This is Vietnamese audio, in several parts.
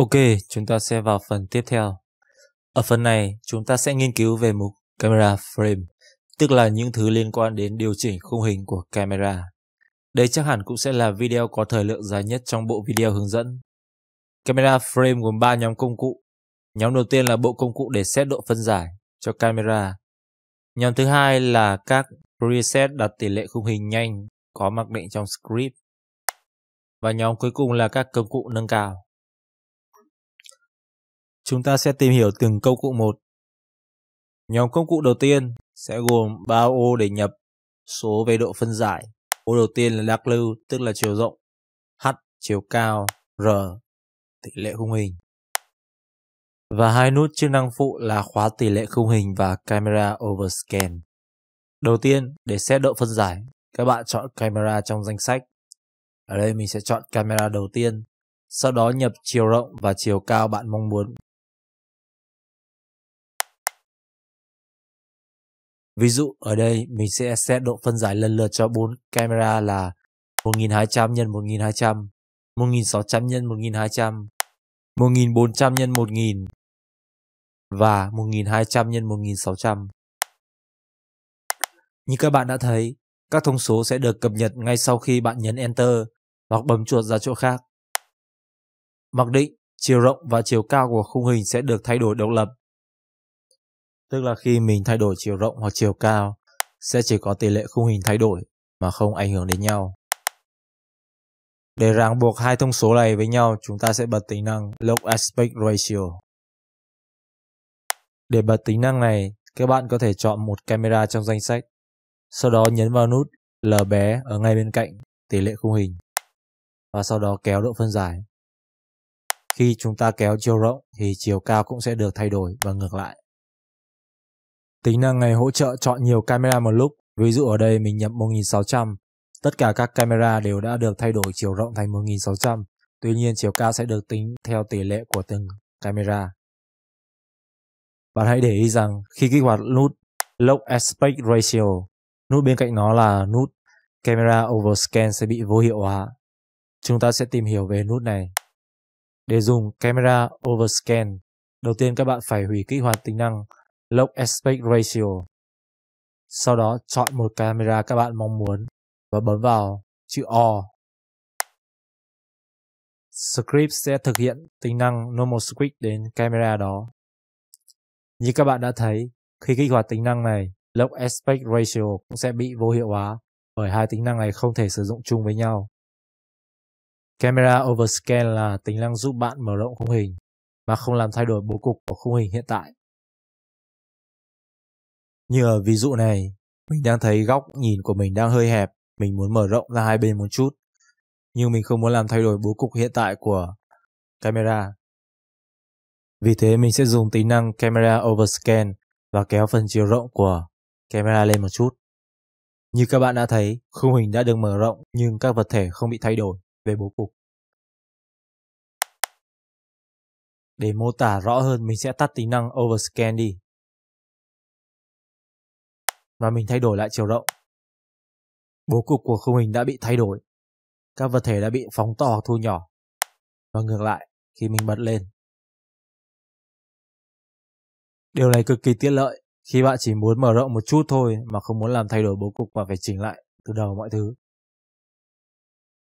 Ok, chúng ta sẽ vào phần tiếp theo. Ở phần này, chúng ta sẽ nghiên cứu về mục camera frame, tức là những thứ liên quan đến điều chỉnh khung hình của camera. Đây chắc hẳn cũng sẽ là video có thời lượng dài nhất trong bộ video hướng dẫn. Camera frame gồm 3 nhóm công cụ. Nhóm đầu tiên là bộ công cụ để xét độ phân giải cho camera. Nhóm thứ hai là các preset đặt tỷ lệ khung hình nhanh có mặc định trong script. Và nhóm cuối cùng là các công cụ nâng cao. Chúng ta sẽ tìm hiểu từng công cụ một. Nhóm công cụ đầu tiên sẽ gồm 3 ô để nhập số về độ phân giải. Ô đầu tiên là đặc lưu, tức là chiều rộng, h chiều cao, r tỷ lệ khung hình. Và hai nút chức năng phụ là khóa tỷ lệ khung hình và camera overscan. Đầu tiên, để xét độ phân giải, các bạn chọn camera trong danh sách. Ở đây mình sẽ chọn camera đầu tiên, sau đó nhập chiều rộng và chiều cao bạn mong muốn Ví dụ ở đây mình sẽ set độ phân giải lần lượt cho bốn camera là 1200 x 1200, 1600 x 1200, 1400 x 1000 và 1200 x 1600. Như các bạn đã thấy, các thông số sẽ được cập nhật ngay sau khi bạn nhấn Enter hoặc bấm chuột ra chỗ khác. Mặc định, chiều rộng và chiều cao của khung hình sẽ được thay đổi độc lập Tức là khi mình thay đổi chiều rộng hoặc chiều cao, sẽ chỉ có tỷ lệ khung hình thay đổi mà không ảnh hưởng đến nhau. Để ràng buộc hai thông số này với nhau, chúng ta sẽ bật tính năng Log Aspect Ratio. Để bật tính năng này, các bạn có thể chọn một camera trong danh sách, sau đó nhấn vào nút L bé ở ngay bên cạnh tỷ lệ khung hình và sau đó kéo độ phân giải. Khi chúng ta kéo chiều rộng thì chiều cao cũng sẽ được thay đổi và ngược lại. Tính năng này hỗ trợ chọn nhiều camera một lúc, ví dụ ở đây mình nhập 1600. Tất cả các camera đều đã được thay đổi chiều rộng thành 1600, tuy nhiên chiều cao sẽ được tính theo tỷ lệ của từng camera. Bạn hãy để ý rằng khi kích hoạt nút Lock Aspect Ratio, nút bên cạnh nó là nút Camera Overscan sẽ bị vô hiệu hóa. Chúng ta sẽ tìm hiểu về nút này. Để dùng Camera Overscan, đầu tiên các bạn phải hủy kích hoạt tính năng Lock aspect ratio. Sau đó chọn một camera các bạn mong muốn và bấm vào chữ O. Script sẽ thực hiện tính năng normal Switch đến camera đó. Như các bạn đã thấy, khi kích hoạt tính năng này, Lock aspect ratio cũng sẽ bị vô hiệu hóa bởi hai tính năng này không thể sử dụng chung với nhau. Camera overscan là tính năng giúp bạn mở rộng khung hình mà không làm thay đổi bố cục của khung hình hiện tại. Như ở ví dụ này, mình đang thấy góc nhìn của mình đang hơi hẹp, mình muốn mở rộng ra hai bên một chút. Nhưng mình không muốn làm thay đổi bố cục hiện tại của camera. Vì thế mình sẽ dùng tính năng Camera Overscan và kéo phần chiều rộng của camera lên một chút. Như các bạn đã thấy, khung hình đã được mở rộng nhưng các vật thể không bị thay đổi về bố cục. Để mô tả rõ hơn mình sẽ tắt tính năng Overscan đi và mình thay đổi lại chiều rộng. Bố cục của khung hình đã bị thay đổi. Các vật thể đã bị phóng to hoặc thu nhỏ. Và ngược lại, khi mình bật lên. Điều này cực kỳ tiện lợi khi bạn chỉ muốn mở rộng một chút thôi mà không muốn làm thay đổi bố cục và phải chỉnh lại từ đầu mọi thứ.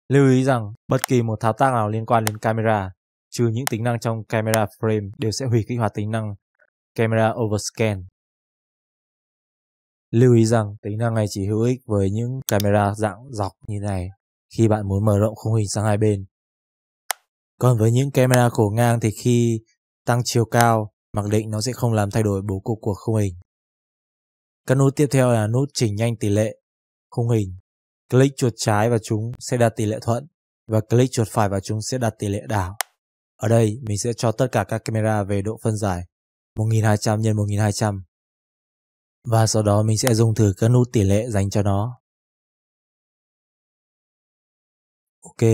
Lưu ý rằng bất kỳ một thao tác nào liên quan đến camera, trừ những tính năng trong camera frame đều sẽ hủy kích hoạt tính năng camera overscan Lưu ý rằng tính năng này chỉ hữu ích với những camera dạng dọc như này khi bạn muốn mở rộng khung hình sang hai bên. Còn với những camera cổ ngang thì khi tăng chiều cao, mặc định nó sẽ không làm thay đổi bố cục của khung hình. Các nút tiếp theo là nút chỉnh nhanh tỷ lệ khung hình. Click chuột trái và chúng sẽ đặt tỷ lệ thuận và click chuột phải và chúng sẽ đặt tỷ lệ đảo. Ở đây mình sẽ cho tất cả các camera về độ phân giải 1200 x 1200 và sau đó mình sẽ dùng thử các nút tỷ lệ dành cho nó. Ok.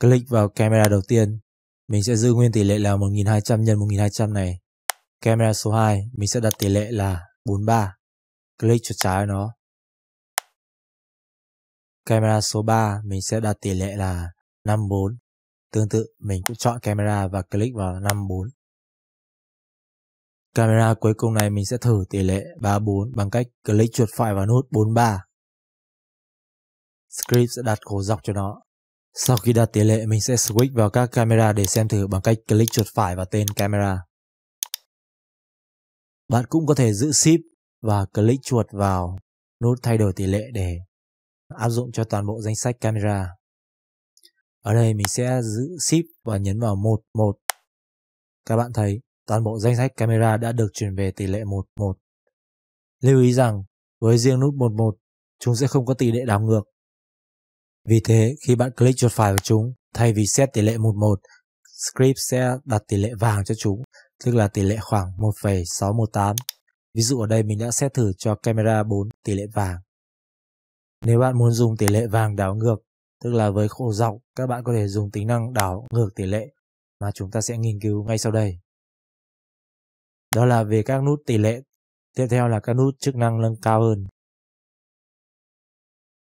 Click vào camera đầu tiên. Mình sẽ giữ nguyên tỷ lệ là 1200 x 1200 này. Camera số 2, mình sẽ đặt tỷ lệ là 43. Click chuột trái nó. Camera số 3, mình sẽ đặt tỷ lệ là 54. Tương tự, mình cũng chọn camera và click vào 54. Camera cuối cùng này mình sẽ thử tỷ lệ 34 bằng cách click chuột phải vào nút 43. Script sẽ đặt khổ dọc cho nó. Sau khi đặt tỷ lệ, mình sẽ switch vào các camera để xem thử bằng cách click chuột phải vào tên camera. Bạn cũng có thể giữ shift và click chuột vào nút thay đổi tỷ lệ để áp dụng cho toàn bộ danh sách camera. Ở đây mình sẽ giữ shift và nhấn vào 11. Các bạn thấy toàn bộ danh sách camera đã được chuyển về tỷ lệ 1:1. Lưu ý rằng, với riêng nút 11, chúng sẽ không có tỷ lệ đảo ngược. Vì thế, khi bạn click chuột phải vào chúng, thay vì set tỷ lệ 11, script sẽ đặt tỷ lệ vàng cho chúng, tức là tỷ lệ khoảng 1,618. Ví dụ ở đây mình đã set thử cho camera 4 tỷ lệ vàng. Nếu bạn muốn dùng tỷ lệ vàng đảo ngược, tức là với khổ dọc, các bạn có thể dùng tính năng đảo ngược tỷ lệ mà chúng ta sẽ nghiên cứu ngay sau đây đó là về các nút tỷ lệ tiếp theo là các nút chức năng nâng cao hơn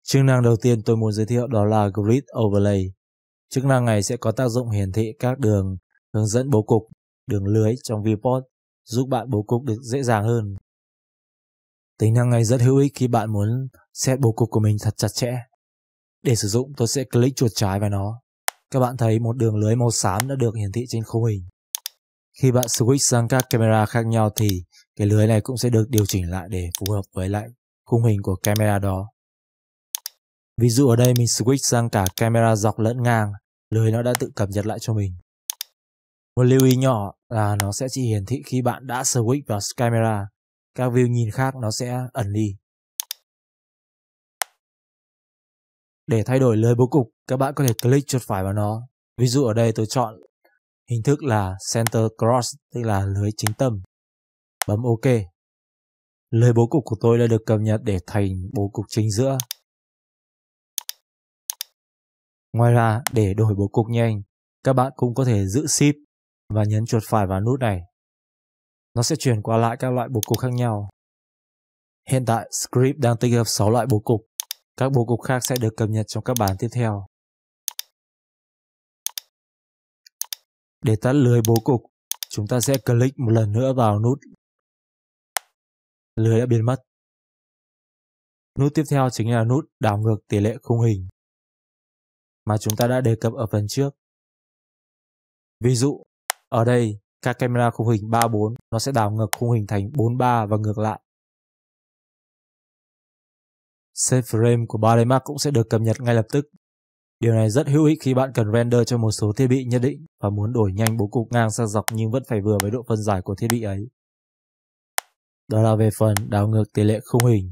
chức năng đầu tiên tôi muốn giới thiệu đó là grid overlay chức năng này sẽ có tác dụng hiển thị các đường hướng dẫn bố cục đường lưới trong viewport giúp bạn bố cục được dễ dàng hơn tính năng này rất hữu ích khi bạn muốn set bố cục của mình thật chặt chẽ để sử dụng tôi sẽ click chuột trái vào nó các bạn thấy một đường lưới màu xám đã được hiển thị trên khung hình khi bạn switch sang các camera khác nhau thì cái lưới này cũng sẽ được điều chỉnh lại để phù hợp với lại khung hình của camera đó. Ví dụ ở đây mình switch sang cả camera dọc lẫn ngang, lưới nó đã tự cập nhật lại cho mình. Một lưu ý nhỏ là nó sẽ chỉ hiển thị khi bạn đã switch vào camera, các view nhìn khác nó sẽ ẩn đi. Để thay đổi lưới bố cục, các bạn có thể click chuột phải vào nó. Ví dụ ở đây tôi chọn Hình thức là center cross, tức là lưới chính tâm. Bấm OK. Lưới bố cục của tôi đã được cập nhật để thành bố cục chính giữa. Ngoài ra, để đổi bố cục nhanh, các bạn cũng có thể giữ ship và nhấn chuột phải vào nút này. Nó sẽ chuyển qua lại các loại bố cục khác nhau. Hiện tại, script đang tích hợp 6 loại bố cục. Các bố cục khác sẽ được cập nhật trong các bản tiếp theo. Để tắt lưới bố cục, chúng ta sẽ click một lần nữa vào nút. lưới đã biến mất. Nút tiếp theo chính là nút đảo ngược tỷ lệ khung hình mà chúng ta đã đề cập ở phần trước. Ví dụ, ở đây các camera khung hình 34 nó sẽ đảo ngược khung hình thành 43 và ngược lại. Save frame của Body Mark cũng sẽ được cập nhật ngay lập tức Điều này rất hữu ích khi bạn cần render cho một số thiết bị nhất định và muốn đổi nhanh bố cục ngang sang dọc nhưng vẫn phải vừa với độ phân giải của thiết bị ấy. Đó là về phần đảo ngược tỷ lệ khung hình.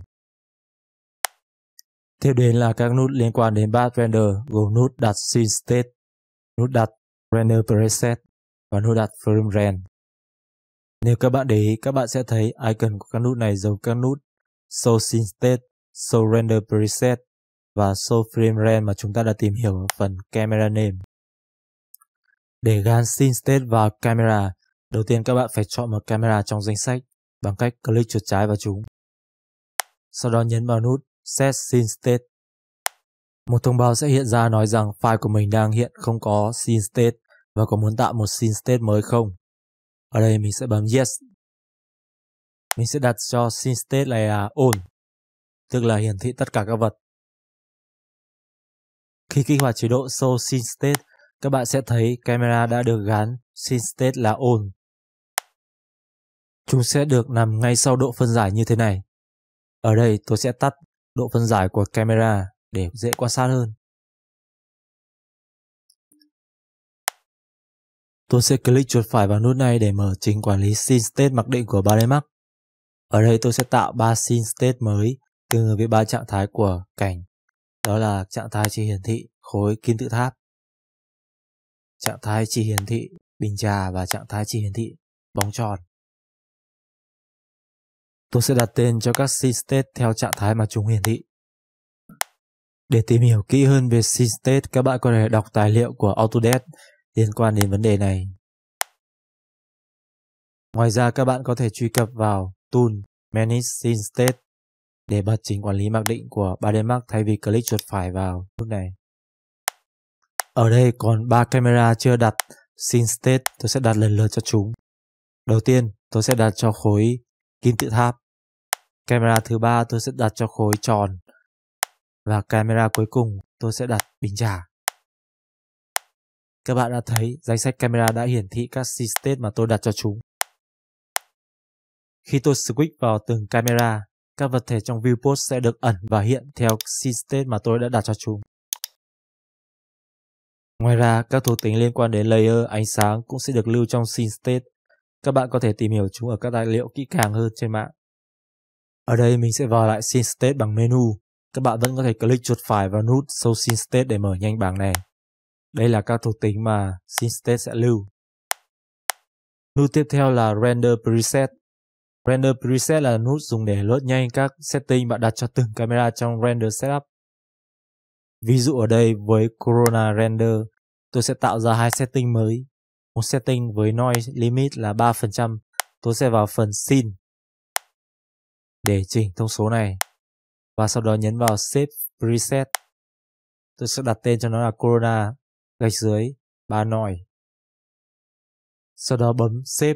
Tiếp đến là các nút liên quan đến path render gồm nút đặt scene state, nút đặt render preset và nút đặt frame rend. Nếu các bạn để ý, các bạn sẽ thấy icon của các nút này giống các nút show scene state, show render preset và show frame rent mà chúng ta đã tìm hiểu ở phần camera name. Để gan scene state vào camera, đầu tiên các bạn phải chọn một camera trong danh sách bằng cách click chuột trái vào chúng. Sau đó nhấn vào nút Set Scene State. Một thông báo sẽ hiện ra nói rằng file của mình đang hiện không có scene state và có muốn tạo một scene state mới không. Ở đây mình sẽ bấm Yes. Mình sẽ đặt cho scene state này là On, tức là hiển thị tất cả các vật. Khi kích hoạt chế độ Show Scene State, các bạn sẽ thấy camera đã được gắn Scene State là On. Chúng sẽ được nằm ngay sau độ phân giải như thế này. Ở đây tôi sẽ tắt độ phân giải của camera để dễ quan sát hơn. Tôi sẽ click chuột phải vào nút này để mở trình quản lý scene state mặc định của Balemac. Ở đây tôi sẽ tạo 3 scene state mới tương ứng với ba trạng thái của cảnh đó là trạng thái chỉ hiển thị khối kim tự tháp trạng thái chỉ hiển thị bình trà và trạng thái chỉ hiển thị bóng tròn tôi sẽ đặt tên cho các C-state theo trạng thái mà chúng hiển thị để tìm hiểu kỹ hơn về C-state các bạn có thể đọc tài liệu của Autodesk liên quan đến vấn đề này Ngoài ra các bạn có thể truy cập vào Tool Manage Scene State để bật trình quản lý mặc định của 3D Mark thay vì click chuột phải vào lúc này. Ở đây còn 3 camera chưa đặt scene state, tôi sẽ đặt lần lượt cho chúng. Đầu tiên, tôi sẽ đặt cho khối kim tự tháp. Camera thứ ba tôi sẽ đặt cho khối tròn. Và camera cuối cùng tôi sẽ đặt bình trà. Các bạn đã thấy danh sách camera đã hiển thị các scene state mà tôi đặt cho chúng. Khi tôi switch vào từng camera, các vật thể trong viewport sẽ được ẩn và hiện theo state mà tôi đã đặt cho chúng. Ngoài ra, các thuộc tính liên quan đến layer ánh sáng cũng sẽ được lưu trong scene state. Các bạn có thể tìm hiểu chúng ở các tài liệu kỹ càng hơn trên mạng. Ở đây mình sẽ vào lại scene state bằng menu. Các bạn vẫn có thể click chuột phải vào nút Show scene state để mở nhanh bảng này. Đây là các thuộc tính mà scene state sẽ lưu. Nút tiếp theo là Render Preset. Render Preset là nút dùng để lướt nhanh các setting bạn đặt cho từng camera trong Render Setup. Ví dụ ở đây với Corona Render, tôi sẽ tạo ra hai setting mới. Một setting với Noise Limit là 3%, tôi sẽ vào phần Scene để chỉnh thông số này. Và sau đó nhấn vào Save Preset. Tôi sẽ đặt tên cho nó là Corona gạch dưới 3 Noise. Sau đó bấm Save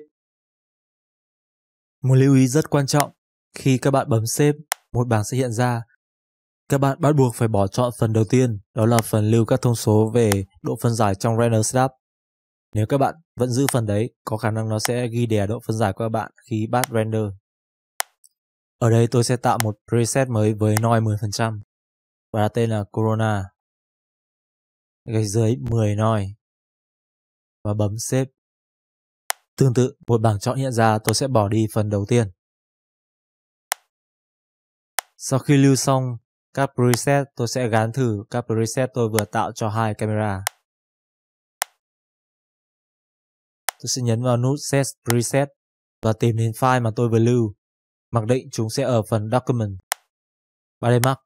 một lưu ý rất quan trọng, khi các bạn bấm save, một bảng sẽ hiện ra. Các bạn bắt buộc phải bỏ chọn phần đầu tiên, đó là phần lưu các thông số về độ phân giải trong Render Setup. Nếu các bạn vẫn giữ phần đấy, có khả năng nó sẽ ghi đè độ phân giải của các bạn khi bắt render. Ở đây tôi sẽ tạo một preset mới với noise 10% và đặt tên là Corona. Gạch dưới 10 noise và bấm save. Tương tự, một bảng chọn hiện ra tôi sẽ bỏ đi phần đầu tiên. Sau khi lưu xong các preset, tôi sẽ gán thử các preset tôi vừa tạo cho hai camera. Tôi sẽ nhấn vào nút Set Preset và tìm đến file mà tôi vừa lưu. Mặc định chúng sẽ ở phần Document, 3D Max,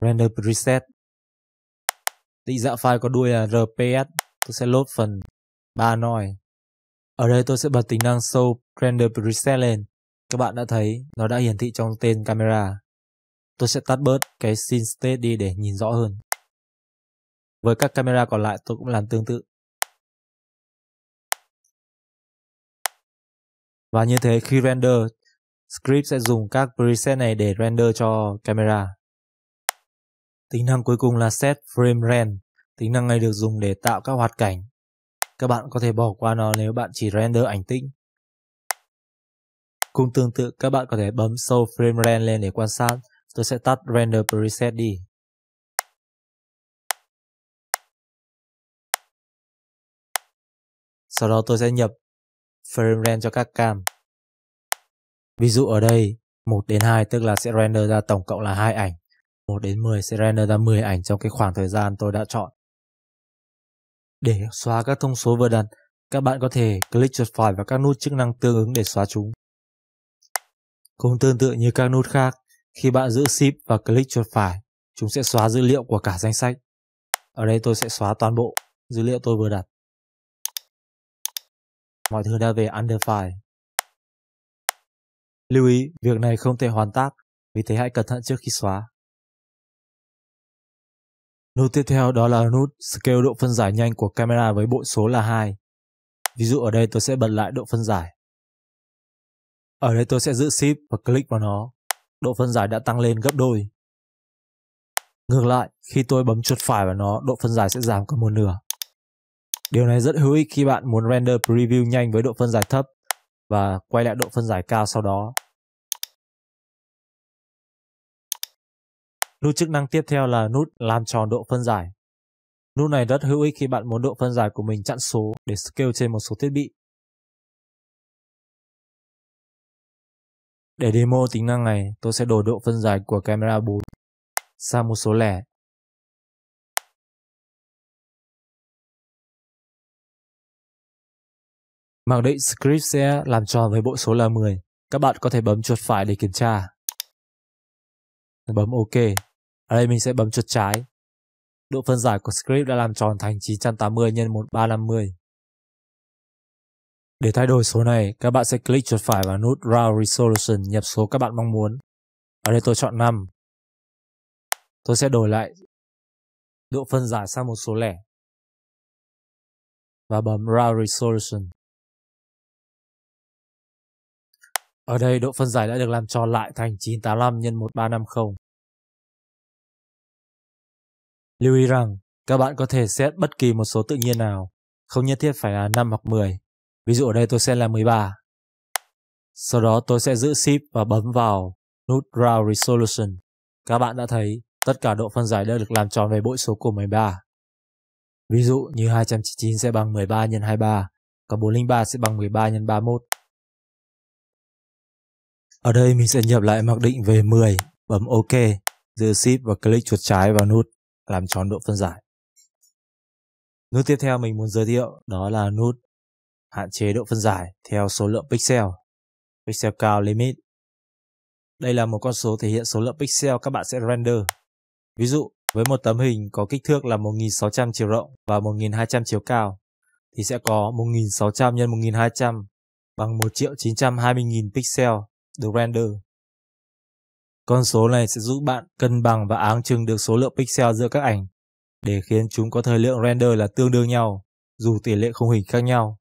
Render Preset. Định dạng file có đuôi là RPS, tôi sẽ load phần 3 noise. Ở đây tôi sẽ bật tính năng Show Render Preset lên. Các bạn đã thấy nó đã hiển thị trong tên camera. Tôi sẽ tắt bớt cái Scene State đi để nhìn rõ hơn. Với các camera còn lại tôi cũng làm tương tự. Và như thế khi render, script sẽ dùng các preset này để render cho camera. Tính năng cuối cùng là Set Frame Rend. Tính năng này được dùng để tạo các hoạt cảnh các bạn có thể bỏ qua nó nếu bạn chỉ render ảnh tĩnh. Cũng tương tự, các bạn có thể bấm Show Frame Render lên để quan sát. Tôi sẽ tắt Render Preset đi. Sau đó tôi sẽ nhập frame render cho các cam. Ví dụ ở đây 1 đến 2 tức là sẽ render ra tổng cộng là hai ảnh. 1 đến 10 sẽ render ra 10 ảnh trong cái khoảng thời gian tôi đã chọn. Để xóa các thông số vừa đặt, các bạn có thể click chuột phải vào các nút chức năng tương ứng để xóa chúng. Cũng tương tự như các nút khác, khi bạn giữ Shift và click chuột phải, chúng sẽ xóa dữ liệu của cả danh sách. Ở đây tôi sẽ xóa toàn bộ dữ liệu tôi vừa đặt. Mọi thứ đã về Under File. Lưu ý, việc này không thể hoàn tác, vì thế hãy cẩn thận trước khi xóa. Nút tiếp theo đó là nút Scale độ phân giải nhanh của camera với bộ số là 2. Ví dụ ở đây tôi sẽ bật lại độ phân giải. Ở đây tôi sẽ giữ Shift và click vào nó. Độ phân giải đã tăng lên gấp đôi. Ngược lại, khi tôi bấm chuột phải vào nó, độ phân giải sẽ giảm còn một nửa. Điều này rất hữu ích khi bạn muốn render preview nhanh với độ phân giải thấp và quay lại độ phân giải cao sau đó. Nút chức năng tiếp theo là nút làm tròn độ phân giải. Nút này rất hữu ích khi bạn muốn độ phân giải của mình chặn số để scale trên một số thiết bị. Để demo tính năng này, tôi sẽ đổi độ phân giải của camera 4 sang một số lẻ. Mặc định script sẽ làm tròn với bộ số là 10. Các bạn có thể bấm chuột phải để kiểm tra. Bấm OK. Ở đây mình sẽ bấm chuột trái. Độ phân giải của script đã làm tròn thành 980 x 1350. Để thay đổi số này, các bạn sẽ click chuột phải vào nút Round Resolution nhập số các bạn mong muốn. Ở đây tôi chọn 5. Tôi sẽ đổi lại độ phân giải sang một số lẻ. Và bấm Round Resolution. Ở đây độ phân giải đã được làm tròn lại thành 985 x 1350. Lưu ý rằng, các bạn có thể xét bất kỳ một số tự nhiên nào, không nhất thiết phải là 5 hoặc 10. Ví dụ ở đây tôi sẽ là 13. Sau đó tôi sẽ giữ Shift và bấm vào nút Round Resolution. Các bạn đã thấy tất cả độ phân giải đã được làm tròn về bội số của 13. Ví dụ như 299 sẽ bằng 13 x 23, còn 403 sẽ bằng 13 x 31. Ở đây mình sẽ nhập lại mặc định về 10, bấm OK, giữ Shift và click chuột trái vào nút làm tròn độ phân giải. Nút tiếp theo mình muốn giới thiệu đó là nút hạn chế độ phân giải theo số lượng pixel, pixel count limit. Đây là một con số thể hiện số lượng pixel các bạn sẽ render. Ví dụ, với một tấm hình có kích thước là 1600 chiều rộng và 1200 chiều cao thì sẽ có 1600 x 1200 bằng 1 920.000 pixel được render. Con số này sẽ giúp bạn cân bằng và áng chừng được số lượng pixel giữa các ảnh để khiến chúng có thời lượng render là tương đương nhau, dù tỷ lệ khung hình khác nhau.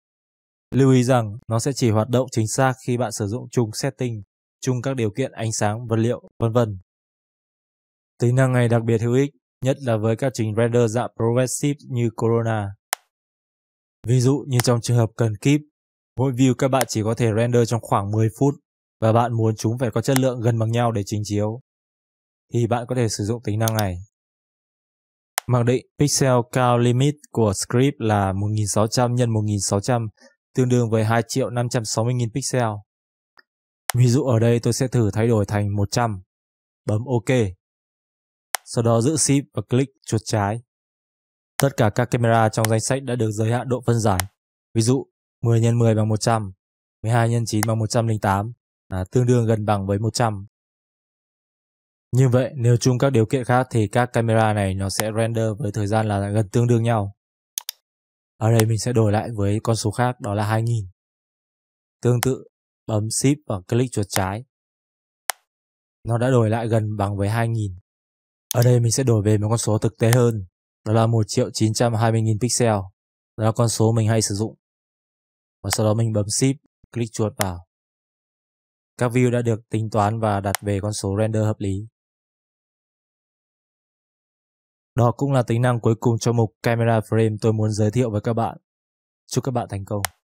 Lưu ý rằng nó sẽ chỉ hoạt động chính xác khi bạn sử dụng chung setting, chung các điều kiện ánh sáng, vật liệu, vân vân. Tính năng này đặc biệt hữu ích, nhất là với các trình render dạng progressive như Corona. Ví dụ như trong trường hợp cần kíp, mỗi view các bạn chỉ có thể render trong khoảng 10 phút và bạn muốn chúng phải có chất lượng gần bằng nhau để trình chiếu, thì bạn có thể sử dụng tính năng này. Mặc định pixel count limit của script là 1600 x 1600 tương đương với 2 triệu 560.000 pixel. Ví dụ ở đây tôi sẽ thử thay đổi thành 100. Bấm OK. Sau đó giữ Shift và click chuột trái. Tất cả các camera trong danh sách đã được giới hạn độ phân giải. Ví dụ 10 x 10 bằng 100, 12 x 9 bằng 108, à, tương đương gần bằng với 100. Như vậy, nếu chung các điều kiện khác thì các camera này nó sẽ render với thời gian là gần tương đương nhau. Ở đây mình sẽ đổi lại với con số khác đó là 2000. Tương tự, bấm Shift và click chuột trái. Nó đã đổi lại gần bằng với 2000. Ở đây mình sẽ đổi về một con số thực tế hơn, đó là 1 triệu 920 nghìn pixel. Đó là con số mình hay sử dụng. Và sau đó mình bấm Shift, click chuột vào. Các view đã được tính toán và đặt về con số render hợp lý. Đó cũng là tính năng cuối cùng cho mục Camera Frame tôi muốn giới thiệu với các bạn. Chúc các bạn thành công.